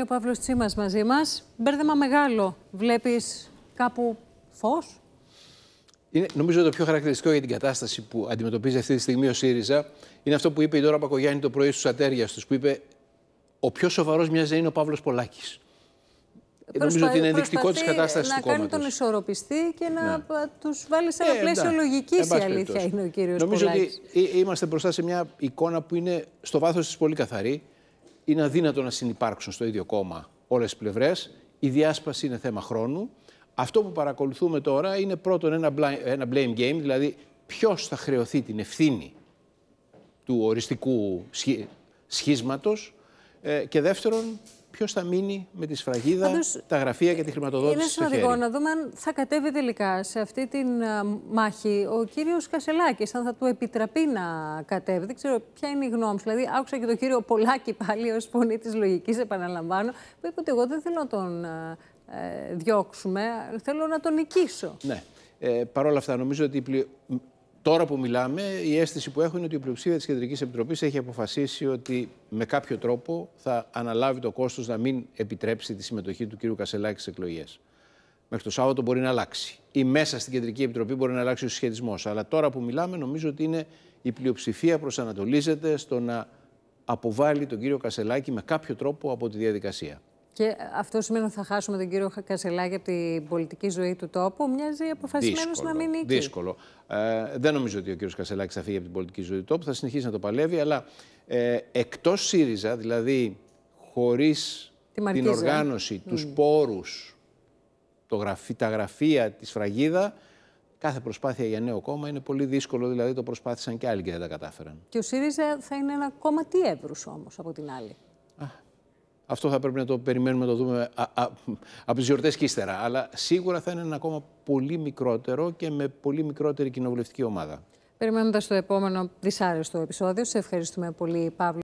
ο Παύλος Τσίμας μαζί μας. Μπέρδεμα μεγάλο. Βλέπεις κάπου φως. Είναι, νομίζω το πιο χαρακτηριστικό για την κατάσταση που αντιμετωπίζει αυτή τη στιγμή ο ΣΥΡΙΖΑ είναι αυτό που είπε η Δώρα Πακογιάννη το πρωί στους ατέριας τους, που είπε «Ο πιο σοβαρός μοιάζει να είναι ο Παύλος Πολάκης». Προσπα... Ε, νομίζω ότι είναι ενδεικτικό της κατάσταση του κόμματο. ειναι ο παυλος πολακης νομιζω οτι ειναι ενδεικτικο τη κατασταση του κομματο να κανει τον ισορροπιστή και να, να. Ναι. τους βάλει σε ένα ε, πλαίσιο λογική η αλήθεια, είναι ο κύριος Νομίζω ότι είμαστε μπροστά σε μια εικόνα που είναι στο βάθος της πολύ καθαρή είναι αδύνατο να συνεπάρξουν στο ίδιο κόμμα όλες τις πλευρές. Η διάσπαση είναι θέμα χρόνου. Αυτό που παρακολουθούμε τώρα είναι πρώτον ένα, blame game, δηλαδή ποιος θα χρεωθεί την ευθύνη του οριστικού σχίσματος ε, και δεύτερον ποιος θα μείνει με τη σφραγίδα, τα γραφεία και τη χρηματοδότηση. Είναι σημαντικό να δούμε αν θα κατέβει τελικά σε αυτή τη ε, μάχη ο κύριος Κασελάκης, αν θα του επιτραπεί να κατέβει. Δεν ξέρω ποια είναι η γνώμη Δηλαδή, άκουσα και τον κύριο Πολάκη πάλι ως φωνή της λογικής, επαναλαμβάνω, που είπε ότι εγώ δεν θέλω να τον ε, ε, διώξουμε, θέλω να τον νικήσω. Ναι. Ε, Παρ' όλα αυτά, νομίζω ότι Τώρα που μιλάμε, η αίσθηση που έχω είναι ότι η πλειοψηφία της Κεντρικής Επιτροπής έχει αποφασίσει ότι με κάποιο τρόπο θα αναλάβει το κόστος να μην επιτρέψει τη συμμετοχή του κ. Κασελάκη στις εκλογές. Μέχρι το Σάββατο μπορεί να αλλάξει. Ή μέσα στην Κεντρική Επιτροπή μπορεί να αλλάξει ο συσχετισμός. Αλλά τώρα που μιλάμε, νομίζω ότι είναι η πλειοψηφία προσανατολίζεται στο να αποβάλει τον κύριο Κασελάκη με κάποιο τρόπο από τη διαδικασία. Και αυτό σημαίνει ότι θα χάσουμε τον κύριο Κασελάκη από την πολιτική ζωή του τόπου. Μοιάζει αποφασισμένος να μην νίκει. Δύσκολο. Ε, δεν νομίζω ότι ο κύριος Κασελάκης θα φύγει από την πολιτική ζωή του τόπου. Θα συνεχίσει να το παλεύει. Αλλά ε, εκτός ΣΥΡΙΖΑ, δηλαδή χωρίς την, την οργάνωση, mm. τους πόρους, το γραφή, τα γραφεία, της φραγίδα, κάθε προσπάθεια για νέο κόμμα είναι πολύ δύσκολο. Δηλαδή το προσπάθησαν και άλλοι και δεν τα κατάφεραν. Και ο ΣΥΡΙΖΑ θα είναι ένα κόμμα τι εύρους όμως από την άλλη. Α. Αυτό θα πρέπει να το περιμένουμε να το δούμε από τις γιορτές και ύστερα. Αλλά σίγουρα θα είναι ένα ακόμα πολύ μικρότερο και με πολύ μικρότερη κοινοβουλευτική ομάδα. Περιμένοντας το επόμενο δυσάρεστο επεισόδιο, σε ευχαριστούμε πολύ, Παύλο.